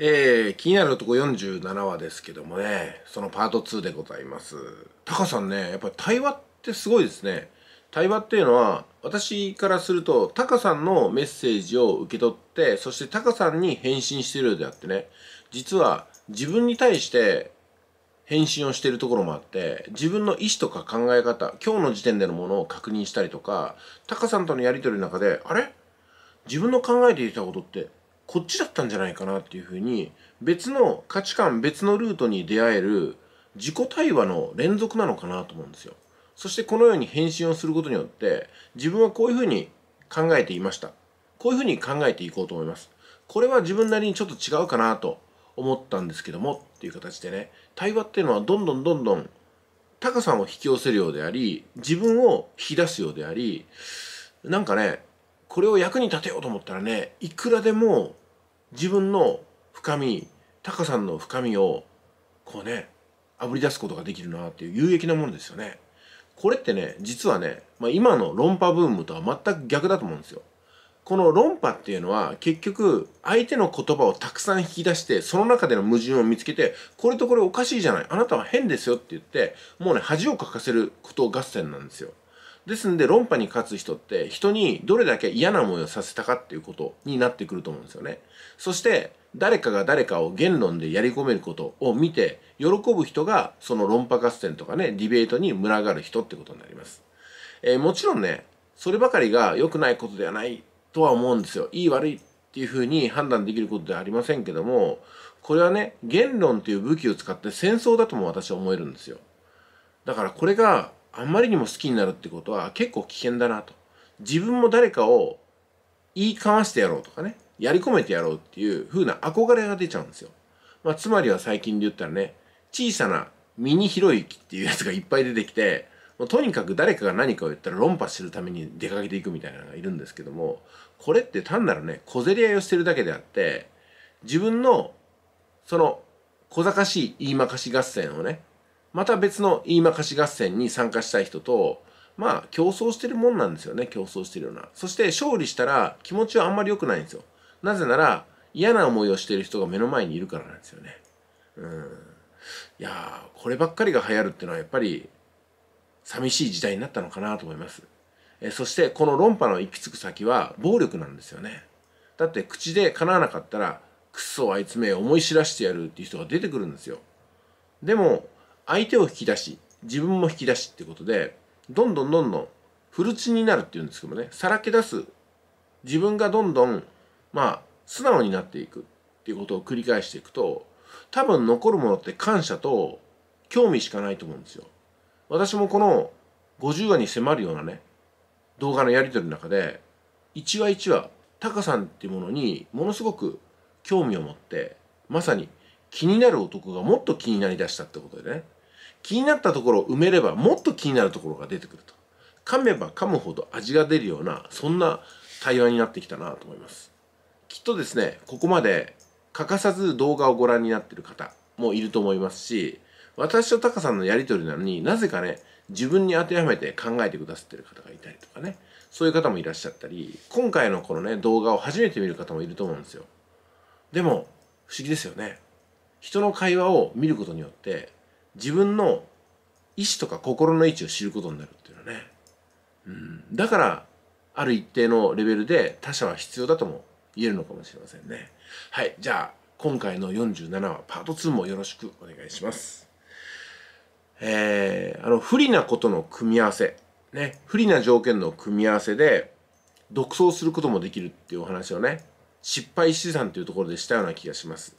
えー、気になるとこ47話ですけどもね、そのパート2でございます。タカさんね、やっぱり対話ってすごいですね。対話っていうのは、私からすると、タカさんのメッセージを受け取って、そしてタカさんに返信してるようであってね、実は自分に対して返信をしてるところもあって、自分の意思とか考え方、今日の時点でのものを確認したりとか、タカさんとのやりとりの中で、あれ自分の考えていたことってこっちだったんじゃないかなっていうふうに別の価値観別のルートに出会える自己対話の連続なのかなと思うんですよそしてこのように返信をすることによって自分はこういうふうに考えていましたこういうふうに考えていこうと思いますこれは自分なりにちょっと違うかなと思ったんですけどもっていう形でね対話っていうのはどんどんどんどん高さを引き寄せるようであり自分を引き出すようでありなんかねこれを役に立てようと思ったらねいくらでも自分の深み高さんの深みをこうねあぶり出すことができるなっていう有益なものですよねこれってね実はね、まあ、今の論破ブームとは全く逆だと思うんですよこの論破っていうのは結局相手の言葉をたくさん引き出してその中での矛盾を見つけてこれとこれおかしいじゃないあなたは変ですよって言ってもうね恥をかかせること合戦なんですよですんで論破に勝つ人って人にどれだけ嫌な思いをさせたかっていうことになってくると思うんですよね。そして誰かが誰かを言論でやり込めることを見て喜ぶ人がその論破合戦とかねディベートに群がる人ってことになります。えー、もちろんねそればかりが良くないことではないとは思うんですよ。いい悪いっていうふうに判断できることではありませんけどもこれはね言論という武器を使って戦争だとも私は思えるんですよ。だからこれがあんまりにも好きになるってことは結構危険だなと自分も誰かを言いかわしてやろうとかねやり込めてやろうっていう風な憧れが出ちゃうんですよ、まあ、つまりは最近で言ったらね小さなミニ広いゆっていうやつがいっぱい出てきてもうとにかく誰かが何かを言ったら論破するために出かけていくみたいなのがいるんですけどもこれって単なるね小競り合いをしてるだけであって自分のその小賢しい言いまかし合戦をねまた別の言いまかし合戦に参加したい人と、まあ、競争してるもんなんですよね、競争してるような。そして、勝利したら気持ちはあんまり良くないんですよ。なぜなら、嫌な思いをしてる人が目の前にいるからなんですよね。うん。いやこればっかりが流行るっていうのは、やっぱり、寂しい時代になったのかなと思います。えそして、この論破の行き着く先は、暴力なんですよね。だって、口で叶わなかったら、クソあいつめ思い知らしてやるっていう人が出てくるんですよ。でも、相手を引き出し自分も引き出しってことでどんどんどんどん古地になるっていうんですけどもねさらけ出す自分がどんどんまあ素直になっていくっていうことを繰り返していくと多分残るものって感謝と興味しかないと思うんですよ。私もこの50話に迫るようなね動画のやり取りの中で1話1話タカさんっていうものにものすごく興味を持ってまさに気になる男がもっと気になりだしたってことでね気になったところを埋めればもっと気になるところが出てくると噛めば噛むほど味が出るようなそんな対話になってきたなと思いますきっとですねここまで欠かさず動画をご覧になってる方もいると思いますし私とタカさんのやり取りなのになぜかね自分に当てはめて考えてくださってる方がいたりとかねそういう方もいらっしゃったり今回のこのね動画を初めて見る方もいると思うんですよでも不思議ですよね人の会話を見ることによって自分の意志とか心の位置を知ることになるっていうのね。うん、だから、ある一定のレベルで他者は必要だとも言えるのかもしれませんね。はい。じゃあ、今回の47話パート2もよろしくお願いします。えー、あの、不利なことの組み合わせ。ね。不利な条件の組み合わせで、独走することもできるっていうお話をね、失敗資産というところでしたような気がします。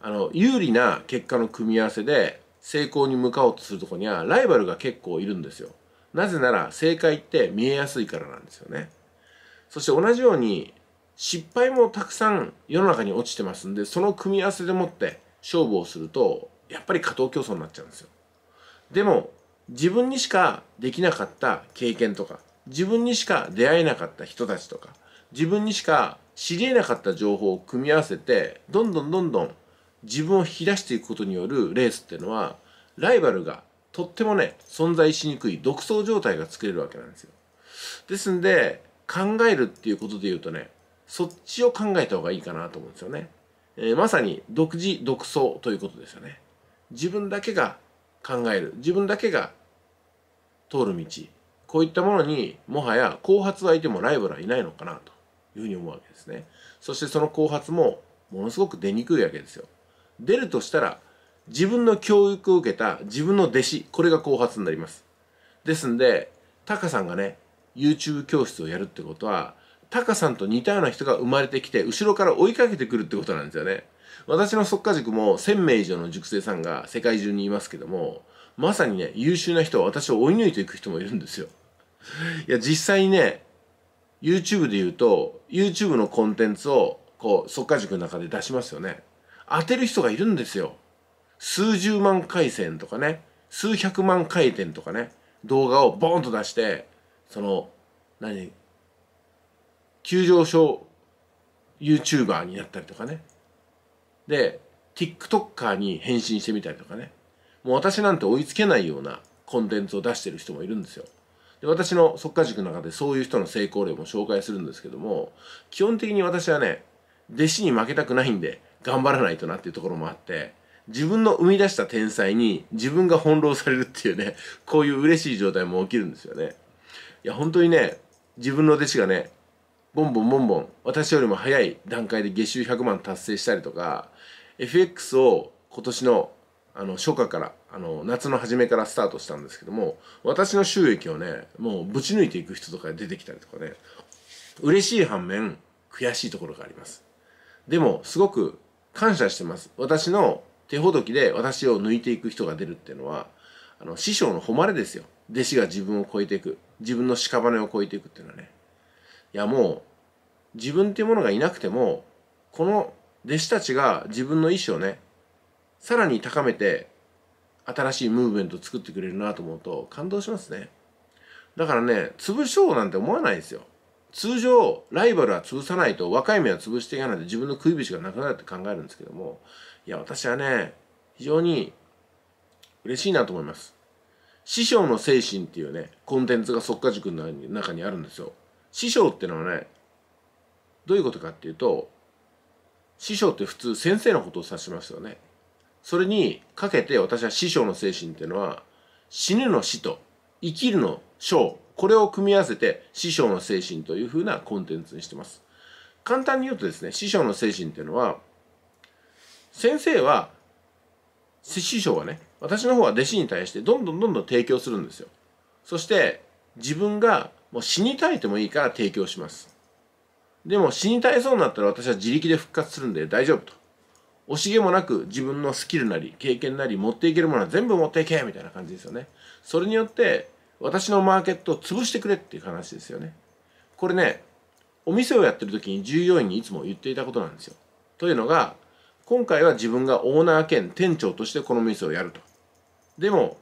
あの、有利な結果の組み合わせで、成功に向かおうとするとこにはライバルが結構いるんですよなぜなら正解って見えやすいからなんですよねそして同じように失敗もたくさん世の中に落ちてますんでその組み合わせでもって勝負をするとやっぱり過当競争になっちゃうんですよでも自分にしかできなかった経験とか自分にしか出会えなかった人たちとか自分にしか知り得なかった情報を組み合わせてどんどんどんどん自分を引き出していくことによるレースっていうのはライバルがとってもね存在しにくい独走状態が作れるわけなんですよですんで考えるっていうことで言うとねそっちを考えた方がいいかなと思うんですよね、えー、まさに独自独走ということですよね自分だけが考える自分だけが通る道こういったものにもはや後発はいてもライバルはいないのかなというふうに思うわけですねそしてその後発もものすごく出にくいわけですよ出るとしたら自分の教育を受けた自分の弟子これが後発になりますですんでタカさんがね YouTube 教室をやるってことはタカさんと似たような人が生まれてきて後ろから追いかけてくるってことなんですよね私の即家塾も1000名以上の塾生さんが世界中にいますけどもまさにね優秀な人は私を追い抜いていく人もいるんですよいや実際にね YouTube で言うと YouTube のコンテンツをこう即家塾の中で出しますよね当てる人がいるんですよ。数十万回線とかね、数百万回転とかね、動画をボーンと出して、その、何急上昇 YouTuber になったりとかね。で、TikToker に変身してみたりとかね。もう私なんて追いつけないようなコンテンツを出してる人もいるんですよ。で私の即家塾の中でそういう人の成功例も紹介するんですけども、基本的に私はね、弟子に負けたくないんで、頑張らないとなっていうところもあって自分の生み出した天才に自分が翻弄されるっていうねこういう嬉しい状態も起きるんですよねいや本当にね自分の弟子がねボンボンボンボン私よりも早い段階で月収100万達成したりとか FX を今年のあの初夏からあの夏の初めからスタートしたんですけども私の収益をねもうぶち抜いていく人とか出てきたりとかね嬉しい反面悔しいところがありますでもすごく感謝してます。私の手ほどきで私を抜いていく人が出るっていうのは、あの、師匠の誉れですよ。弟子が自分を超えていく。自分の屍を超えていくっていうのはね。いや、もう、自分っていうものがいなくても、この弟子たちが自分の意志をね、さらに高めて、新しいムーブメントを作ってくれるなと思うと、感動しますね。だからね、潰しそうなんて思わないですよ。通常ライバルは潰さないと若い目は潰していかないと自分の食い節がなくなるって考えるんですけどもいや私はね非常に嬉しいなと思います師匠の精神っていうねコンテンツが即家塾の中にあるんですよ師匠ってのはねどういうことかっていうと師匠って普通先生のことを指しますよねそれにかけて私は師匠の精神っていうのは死ぬの死と生きるの生これを組み合わせて師匠の精神というふうなコンテンツにしてます。簡単に言うとですね、師匠の精神っていうのは、先生は、師匠はね、私の方は弟子に対してどんどんどんどん提供するんですよ。そして、自分がもう死にたいともいいから提供します。でも死にたいそうになったら私は自力で復活するんで大丈夫と。惜しげもなく自分のスキルなり経験なり持っていけるものは全部持っていけみたいな感じですよね。それによって私のマーケットを潰してくれっていう話ですよねこれねお店をやってる時に従業員にいつも言っていたことなんですよというのが今回は自分がオーナー兼店長としてこの店をやるとでも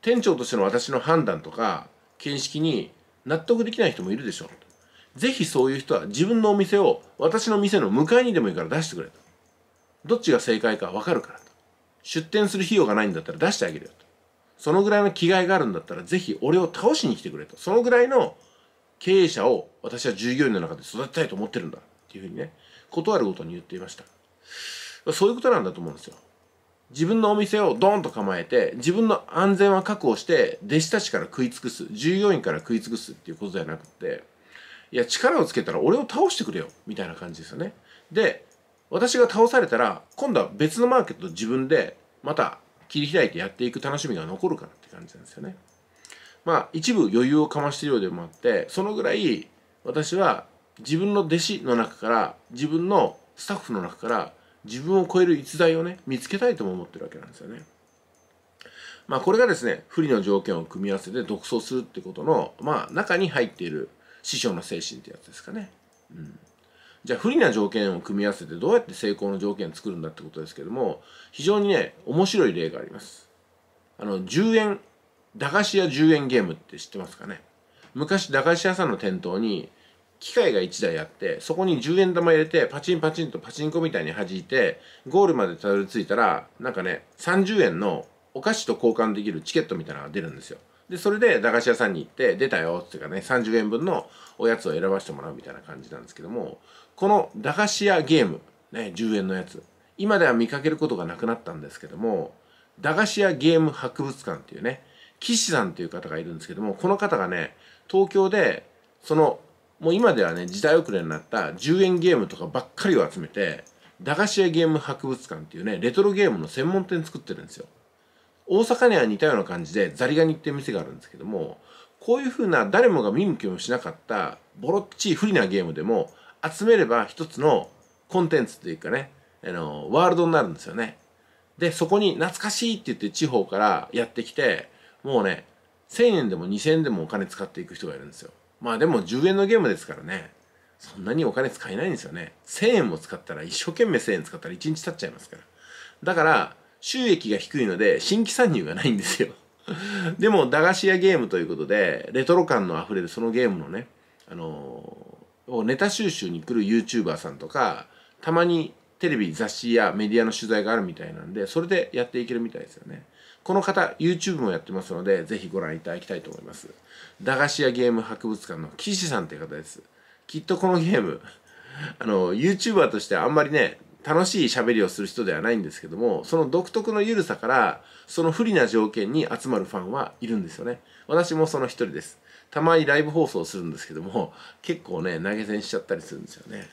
店長としての私の判断とか見識に納得できない人もいるでしょうぜひそういう人は自分のお店を私の店の向かいにでもいいから出してくれとどっちが正解かわかるからと出店する費用がないんだったら出してあげるよとそのぐらいの気概があるんだったら、ぜひ俺を倒しに来てくれと。そのぐらいの経営者を私は従業員の中で育てたいと思ってるんだ。っていうふうにね、断るごとに言っていました。そういうことなんだと思うんですよ。自分のお店をドーンと構えて、自分の安全は確保して、弟子たちから食い尽くす、従業員から食い尽くすっていうことじゃなくて、いや、力をつけたら俺を倒してくれよ、みたいな感じですよね。で、私が倒されたら、今度は別のマーケット自分で、また切り開いてやっていく楽しみが残るからって感じなんですよね。まあ一部余裕をかましてるようでもあってそのぐらい私は自分の弟子の中から自分のスタッフの中から自分を超える逸材をね見つけたいとも思ってるわけなんですよね。まあこれがですね不利の条件を組み合わせて独走するってことのまあ中に入っている師匠の精神ってやつですかね。うんじゃあ不利な条件を組み合わせてどうやって成功の条件を作るんだってことですけども非常にね面白い例がありますあの10円駄菓子屋10円ゲームって知ってますかね昔駄菓子屋さんの店頭に機械が1台あってそこに10円玉入れてパチンパチンとパチンコみたいに弾いてゴールまでたどり着いたらなんかね30円のお菓子と交換できるチケットみたいなのが出るんですよでそれで駄菓子屋さんに行って出たよっていうかね30円分のおやつを選ばせてもらうみたいな感じなんですけどもこの駄菓子屋ゲーム、ね、10円のやつ、今では見かけることがなくなったんですけども、駄菓子屋ゲーム博物館っていうね、岸さんという方がいるんですけども、この方がね、東京で、その、もう今ではね、時代遅れになった10円ゲームとかばっかりを集めて、駄菓子屋ゲーム博物館っていうね、レトロゲームの専門店作ってるんですよ。大阪には似たような感じで、ザリガニっていう店があるんですけども、こういう風な誰もが見向きもしなかった、ボロっちい不利なゲームでも、集めれば一つのコンテンツというかね、あの、ワールドになるんですよね。で、そこに懐かしいって言って地方からやってきて、もうね、1000円でも2000円でもお金使っていく人がいるんですよ。まあでも10円のゲームですからね、そんなにお金使えないんですよね。1000円も使ったら、一生懸命1000円使ったら1日経っちゃいますから。だから、収益が低いので、新規参入がないんですよ。でも、駄菓子屋ゲームということで、レトロ感のあふれるそのゲームのね、あのーをネタ収集に来る YouTuber さんとかたまにテレビ雑誌やメディアの取材があるみたいなんでそれでやっていけるみたいですよねこの方 YouTube もやってますのでぜひご覧いただきたいと思います駄菓子屋ゲーム博物館の岸さんという方ですきっとこのゲームあの YouTuber としてあんまりね楽しい喋りをする人ではないんですけどもその独特の緩さからその不利な条件に集まるファンはいるんですよね私もその一人ですたまにライブ放送するんですけども結構ね投げ銭しちゃったりするんですよね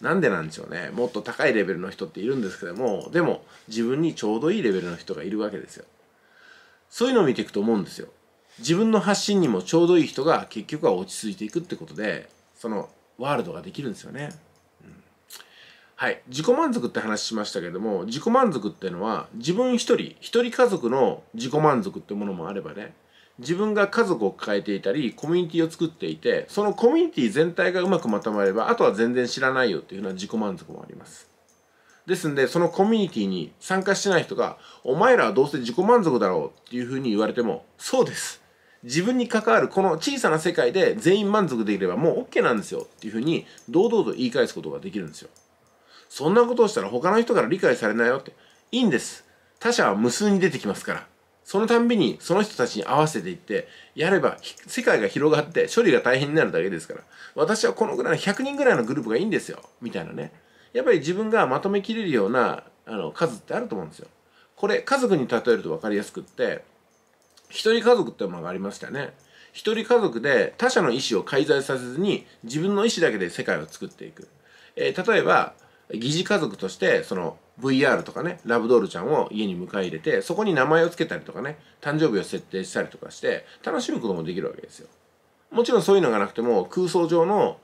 なんでなんでしょうねもっと高いレベルの人っているんですけどもでも自分にちょうどいいレベルの人がいるわけですよそういうのを見ていくと思うんですよ自分の発信にもちょうどいい人が結局は落ち着いていくってことでそのワールドができるんですよね、うん、はい自己満足って話しましたけども自己満足っていうのは自分一人一人家族の自己満足ってものもあればね自分が家族を抱えていたりコミュニティを作っていてそのコミュニティ全体がうまくまとまればあとは全然知らないよっていうふうな自己満足もありますですんでそのコミュニティに参加してない人が「お前らはどうせ自己満足だろう」っていうふうに言われてもそうです自分に関わるこの小さな世界で全員満足できればもう OK なんですよっていうふうに堂々と言い返すことができるんですよそんなことをしたら他の人から理解されないよっていいんです他者は無数に出てきますからそのたんびにその人たちに合わせていってやれば世界が広がって処理が大変になるだけですから私はこのぐらいの100人ぐらいのグループがいいんですよみたいなねやっぱり自分がまとめきれるようなあの数ってあると思うんですよこれ家族に例えるとわかりやすくって一人家族ってものがありましたね一人家族で他者の意思を介在させずに自分の意思だけで世界を作っていく、えー、例えば疑似家族としてその VR とかね、ラブドールちゃんを家に迎え入れて、そこに名前を付けたりとかね、誕生日を設定したりとかして、楽しむこともできるわけですよ。もちろんそういうのがなくても、空想上の、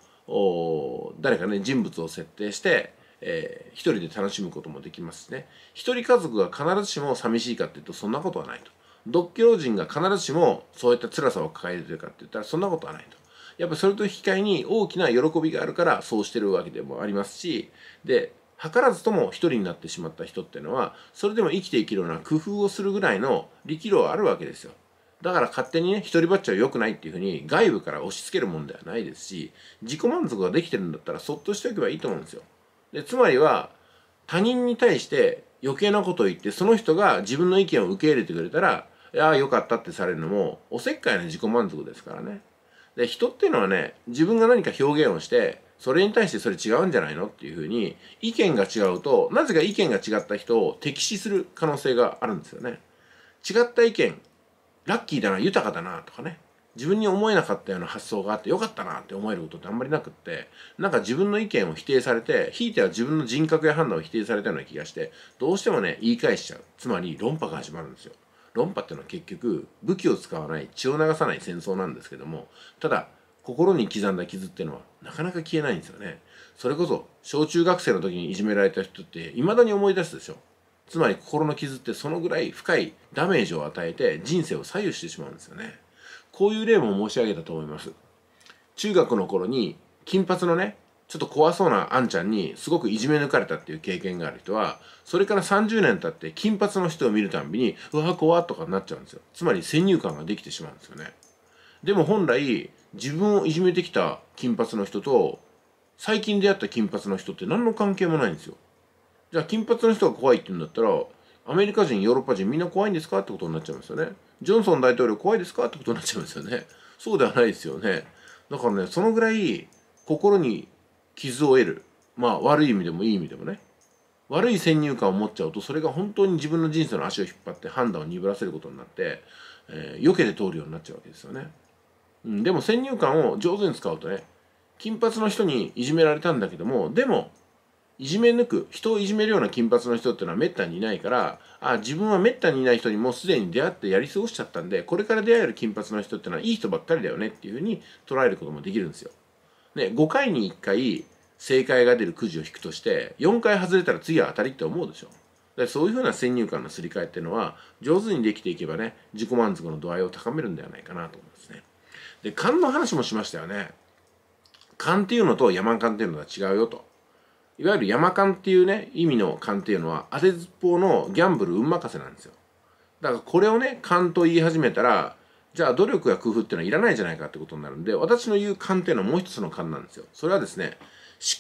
誰かね、人物を設定して、えー、一人で楽しむこともできますしね。一人家族が必ずしも寂しいかっていうと、そんなことはないと。独居老人が必ずしもそういった辛さを抱えているかって言ったら、そんなことはないと。やっぱそれと引き換えに大きな喜びがあるからそうしてるわけでもありますし、で、図らずとも一人になってしまった人っていうのはそれでも生きていけるような工夫をするぐらいの力量あるわけですよだから勝手にね一人ばっちは良くないっていうふうに外部から押し付けるもんではないですし自己満足ができてるんだったらそっとしておけばいいと思うんですよでつまりは他人に対して余計なことを言ってその人が自分の意見を受け入れてくれたらいや良かったってされるのもおせっかいな自己満足ですからねで人っていうのはね自分が何か表現をしてそれに対してそれ違うんじゃないのっていうふうに意見が違うとなぜか意見が違った人を敵視する可能性があるんですよね違った意見ラッキーだな豊かだなとかね自分に思えなかったような発想があってよかったなって思えることってあんまりなくってなんか自分の意見を否定されてひいては自分の人格や判断を否定されたような気がしてどうしてもね言い返しちゃうつまり論破が始まるんですよ論破っていうのは結局武器を使わない血を流さない戦争なんですけどもただ心に刻んだ傷っていうのはなかなか消えないんですよね。それこそ小中学生の時にいじめられた人って未だに思い出すでしょ。つまり心の傷ってそのぐらい深いダメージを与えて人生を左右してしまうんですよね。こういう例も申し上げたと思います。中学の頃に金髪のね、ちょっと怖そうなあんちゃんにすごくいじめ抜かれたっていう経験がある人は、それから30年経って金髪の人を見るたんびに、うわ、怖っとかになっちゃうんですよ。つまり先入観ができてしまうんですよね。でも本来、自分をいじめてきた金髪の人と最近出会った金髪の人って何の関係もないんですよじゃあ金髪の人が怖いって言うんだったらアメリカ人ヨーロッパ人みんな怖いんですかってことになっちゃいますよねジョンソン大統領怖いですかってことになっちゃいますよねそうではないですよねだからねそのぐらい心に傷を得るまあ悪い意味でもいい意味でもね悪い先入観を持っちゃうとそれが本当に自分の人生の足を引っ張って判断を鈍らせることになって、えー、避けて通るようになっちゃうわけですよね。うん、でも先入観を上手に使うとね金髪の人にいじめられたんだけどもでもいじめ抜く人をいじめるような金髪の人っていうのはめったにいないからあ自分はめったにいない人にもうすでに出会ってやり過ごしちゃったんでこれから出会える金髪の人っていうのはいい人ばっかりだよねっていうふうに捉えることもできるんですよ。ね、5回に1回正解が出るくじを引くとして4回外れたら次は当たりって思うでしょ。だそういうふうな先入観のすり替えっていうのは上手にできていけばね自己満足の度合いを高めるんではないかなと思いますね。で、勘の話もしましたよね。勘っていうのと山勘っていうのは違うよと。いわゆる山勘っていうね、意味の勘っていうのは、当てずっぽうのギャンブル運任せなんですよ。だからこれをね、勘と言い始めたら、じゃあ努力や工夫っていうのはいらないじゃないかってことになるんで、私の言う勘っていうのはもう一つの勘なんですよ。それはですね、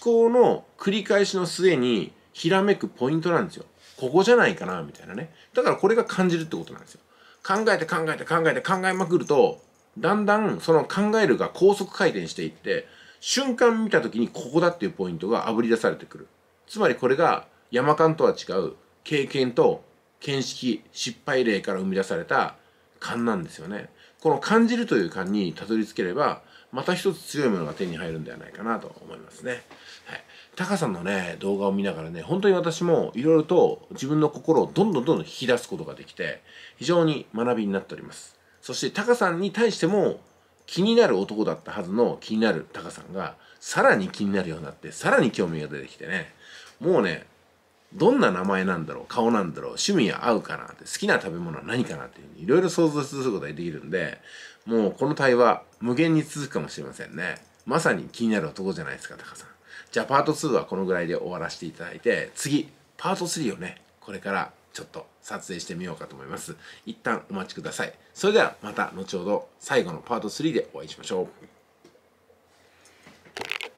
思考の繰り返しの末にひらめくポイントなんですよ。ここじゃないかな、みたいなね。だからこれが感じるってことなんですよ。考えて考えて考えて考えまくると、だんだんその考えるが高速回転していって瞬間見た時にここだっていうポイントがあぶり出されてくるつまりこれが山間とは違う経験と見識失敗例から生み出された勘なんですよねこの感じるという勘にたどり着ければまた一つ強いものが手に入るんではないかなと思いますね。はい。タカさんのね、動画を見ながらね、本当に私もいろいろと自分の心をどんどんどんどん引き出すことができて、非常に学びになっております。そしてタカさんに対しても気になる男だったはずの気になるタカさんがさらに気になるようになってさらに興味が出てきてねもうねどんな名前なんだろう顔なんだろう趣味は合うかなって好きな食べ物は何かなっていうにいろいろ想像することができるんでもうこの対話無限に続くかもしれませんねまさに気になる男じゃないですかタカさんじゃあパート2はこのぐらいで終わらせていただいて次パート3をねこれからちょっと撮影してみようかと思います。一旦お待ちください。それではまた後ほど最後のパート3でお会いしましょう。